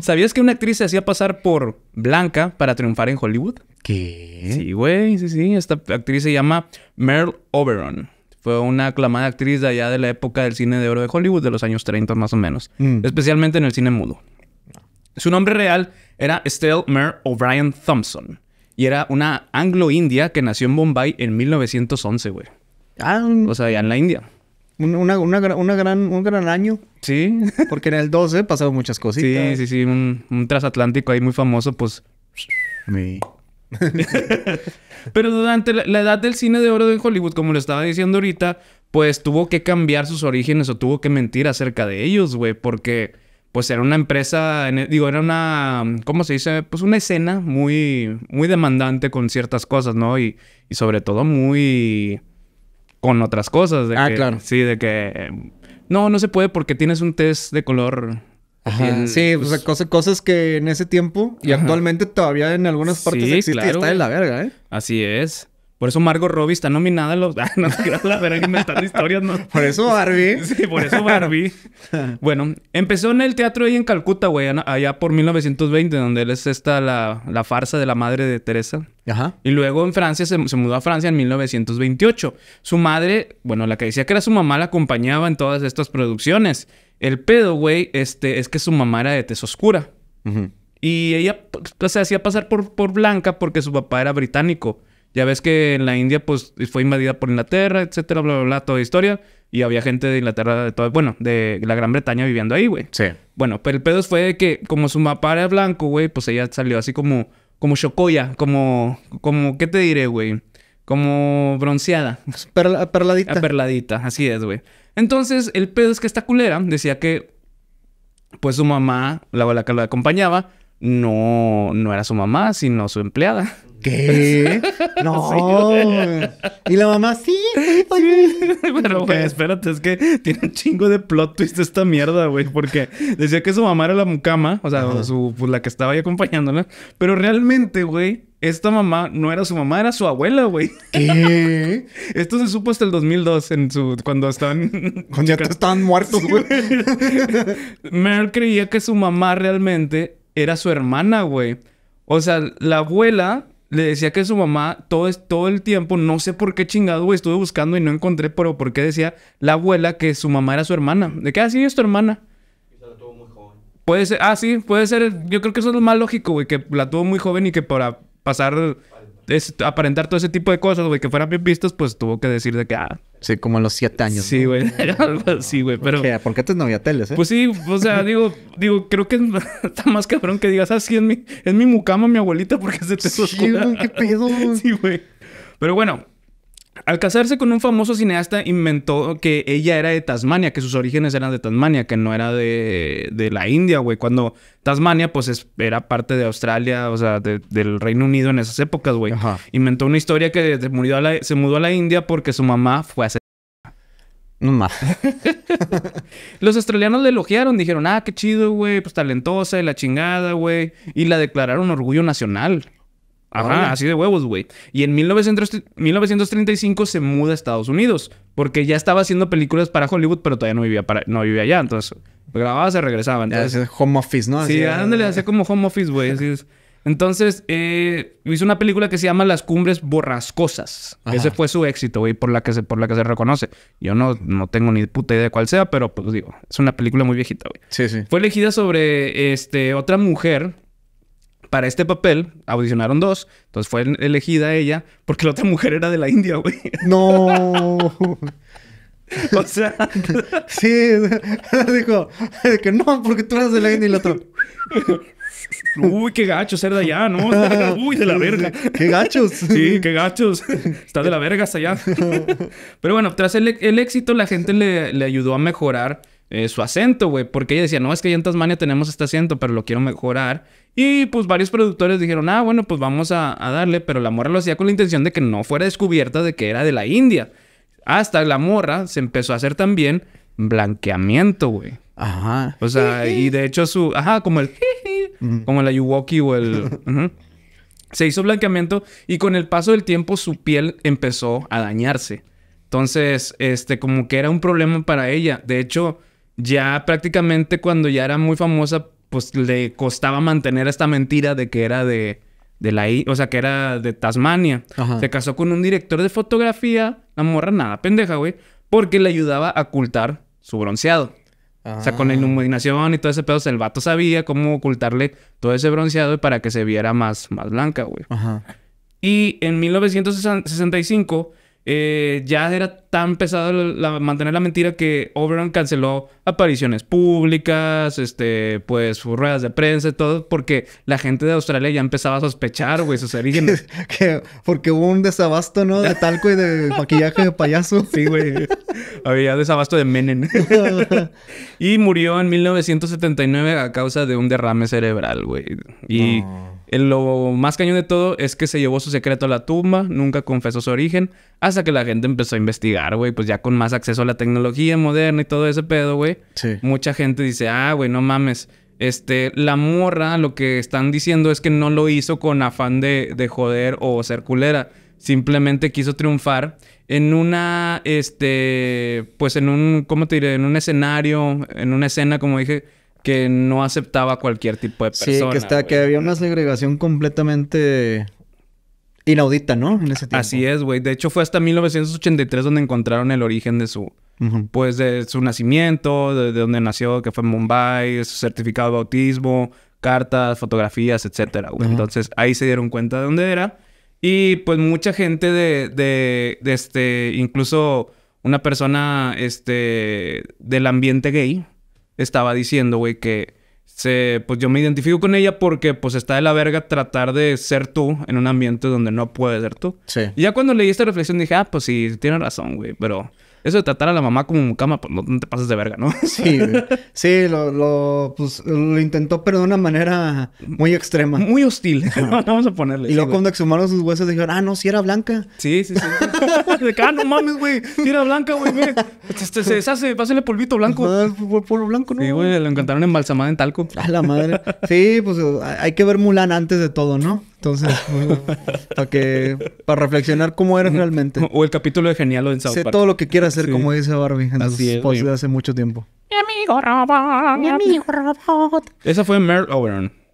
¿Sabías que una actriz se hacía pasar por blanca para triunfar en Hollywood? ¿Qué? Sí, güey, sí, sí. Esta actriz se llama Merle Oberon. Fue una aclamada actriz de allá de la época del cine de oro de Hollywood, de los años 30 más o menos. Mm. Especialmente en el cine mudo. Su nombre real era Estelle Mer O'Brien Thompson. Y era una anglo-india que nació en Bombay en 1911, güey. Ah, o sea, allá en la India una, una, gran, un gran año. Sí. Porque en el 12 eh, pasaron muchas cositas. Sí, sí, sí. Un, transatlántico ahí muy famoso, pues. Pero durante la, edad del cine de oro de Hollywood, como lo estaba diciendo ahorita, pues tuvo que cambiar sus orígenes o tuvo que mentir acerca de ellos, güey, porque pues era una empresa, e, digo, era una, ¿cómo se dice? Pues una escena muy, muy demandante con ciertas cosas, ¿no? Y, y sobre todo muy con otras cosas. De ah, que, claro. Sí, de que no, no se puede porque tienes un test de color. sí, pues, cosas, que en ese tiempo y actualmente todavía en algunas partes sí, está de la verga, ¿eh? Así es. Por eso Margot Robbie está nominada a los... Ah, no, la inventando historias, ¿no? Por eso Barbie. Sí, por eso Barbie. bueno, empezó en el teatro ahí en Calcuta, güey. Allá por 1920, donde él es esta la, farsa de la madre de Teresa. Ajá. Y luego en Francia, se, mudó a Francia en 1928. Su madre, bueno, la que decía que era su mamá, la acompañaba en todas estas producciones. El pedo, güey, este, es que su mamá era de tez oscura. Y ella se hacía pasar por, por blanca porque su papá era británico. Ya ves que en la India, pues, fue invadida por Inglaterra, etcétera, bla, bla, bla, toda historia. Y había gente de Inglaterra, de todo, bueno, de la Gran Bretaña viviendo ahí, güey. Sí. Bueno, pero el pedo fue que, como su mapa era blanco, güey, pues ella salió así como, como chocoya, como, como, ¿qué te diré, güey? Como bronceada. Pues, perla, perladita. Ah, perladita, así es, güey. Entonces, el pedo es que esta culera decía que, pues, su mamá, la, abuela que la acompañaba, no, no era su mamá, sino su empleada. ¿Qué? No. Y la mamá, sí, sí, sí. Pero, güey, espérate, es que tiene un chingo de plot twist esta mierda, güey. Porque decía que su mamá era la mucama, o sea, pues, la que estaba ahí acompañándola. Pero realmente, güey, esta mamá no era su mamá, era su abuela, güey. ¿Qué? Esto se supo hasta el 2002, en su, cuando estaban... Cuando ya estaban muertos, güey. Mer creía que su mamá realmente era su hermana, güey. O sea, la abuela le decía que su mamá todo, todo el tiempo, no sé por qué chingado, güey, estuve buscando y no encontré, pero por qué decía la abuela que su mamá era su hermana. De qué? así ah, es tu hermana. la tuvo muy joven. Puede ser, ah, sí, puede ser. Yo creo que eso es lo más lógico, güey, que la tuvo muy joven y que para pasar es, aparentar todo ese tipo de cosas, güey, que fueran bien vistos... pues tuvo que decir de que, ah. Sí, como a los siete años. Sí, güey, Sí, güey, pero... ¿Por ¿Qué? Porque qué no había teles, ¿eh? Pues sí, o sea, digo, digo, creo que está más cabrón que digas, ah, sí, es mi, es mi mucama, mi abuelita, porque se te Sí, güey, qué pedo, Sí, güey. Pero bueno, al casarse con un famoso cineasta, inventó que ella era de Tasmania, que sus orígenes eran de Tasmania, que no era de, la India, güey. Cuando Tasmania, pues era parte de Australia, o sea, del Reino Unido en esas épocas, güey. Inventó una historia que se, murió a la, se mudó a la India porque su mamá fue a no más. Los australianos le elogiaron, dijeron, ah, qué chido, güey, pues talentosa y la chingada, güey. Y la declararon orgullo nacional. Ajá, así de huevos, güey. Y en 1935 se muda a Estados Unidos, porque ya estaba haciendo películas para Hollywood, pero todavía no vivía, para, no vivía allá. Entonces, pues, grababa, se regresaba. Entonces, home office, ¿no? sí, ándale, hacía como home office, güey. Entonces, eh, hizo una película que se llama Las Cumbres Borrascosas. Ese fue su éxito, güey, por, la que se, por la que se reconoce. Yo no, no tengo ni puta idea de cuál sea, pero pues digo, es una película muy viejita, güey. Sí, sí. Fue elegida sobre este, otra mujer para este papel audicionaron dos, entonces fue elegida ella, porque la otra mujer era de la India, güey. No. O sea, sí, dijo, que no, porque tú eres de la India y la otra. Uy, qué gacho ser de allá, ¿no? Uy, de la verga. Qué gachos. Sí, qué gachos. Está de la verga hasta allá. Pero bueno, tras e, el, éxito, la gente le, ayudó a mejorar eh, su acento, güey. Porque ella decía, no, es que ya en Tasmania tenemos este acento, pero lo quiero mejorar. Y pues varios productores dijeron, ah, bueno, pues vamos a, darle. Pero la morra lo hacía con la intención de que no fuera descubierta de que era de la India. Hasta la morra se empezó a hacer también blanqueamiento, güey. Ajá. O sea, y de hecho su... Ajá, como el... Mm. como la Yuwoki o el... Se hizo blanqueamiento y con el paso del tiempo su piel empezó a dañarse. Entonces, este, como que era un problema para ella. De hecho, ya prácticamente cuando ya era muy famosa, pues le costaba mantener esta mentira de que era de, de la o sea, que era de Tasmania. Se casó con un director de fotografía, la morra nada, pendeja, güey, porque le ayudaba a ocultar su bronceado. O sea, con la ah. iluminación y todo ese pedo, el vato sabía cómo ocultarle todo ese bronceado para que se viera más, más blanca, güey. Y en 1965 eh, ya era tan pesado mantener la mentira que Oberon canceló apariciones públicas, este, pues sus ruedas de prensa y todo, porque la gente de Australia ya empezaba a sospechar, güey, sus orígenes. porque hubo un desabasto, ¿no? De talco y de maquillaje de payaso. Sí, güey. Había desabasto de Menen. y murió en 1979 a causa de un derrame cerebral, güey. Y. Lo más cañón de todo es que se llevó su secreto a la tumba, nunca confesó su origen, hasta que la gente empezó a investigar, güey, pues ya con más acceso a la tecnología moderna y todo ese pedo, güey. Sí. Mucha gente dice, ah, güey, no mames. Este, la morra, lo que están diciendo es que no lo hizo con afán de, de joder o ser culera. Simplemente quiso triunfar en una, este, pues en un, ¿cómo te diré? En un escenario, en una escena, como dije, que no aceptaba cualquier tipo de persona. Sí, que, está, que había una segregación completamente inaudita, ¿no? En ese tiempo. Así es, güey. De hecho, fue hasta 1983 donde encontraron el origen de su... Pues de su nacimiento, de, donde nació, que fue en Mumbai, su certificado de bautismo, cartas, fotografías, etcétera, Entonces, ahí se dieron cuenta de dónde era. Y pues mucha gente de, de, de este... Incluso una persona, este... Del ambiente gay estaba diciendo, güey, que se, pues yo me identifico con ella porque pues está de la verga tratar de ser tú en un ambiente donde no puedes ser tú. Sí. Y ya cuando leí esta reflexión dije, ah, pues sí, tiene razón, güey, pero... Eso de tratar a la mamá como cama, pues no, te pases de verga, ¿no? Sí, Sí, lo, lo, pues, lo intentó, pero de una manera muy extrema. Muy hostil. Vamos a ponerle. Y luego cuando exhumaron sus huesos dijeron, ah, no, si era blanca. Sí, sí, sí. de ah, no mames, güey. Si era blanca, güey, este, este, se deshace, pásale polvito blanco. Ah, polvo blanco, ¿no? Sí, güey, lo encantaron embalsamada en talco. A la madre. Sí, pues hay que ver Mulan antes de todo, ¿no? Entonces, pues, para que para reflexionar cómo eres realmente. O el capítulo de Genialo en South Park. Sé todo lo que quiera hacer, como dice Barbie en de hace mucho tiempo. Mi amigo robot, mi amigo robot. Esa fue Merle Oberon. Oh,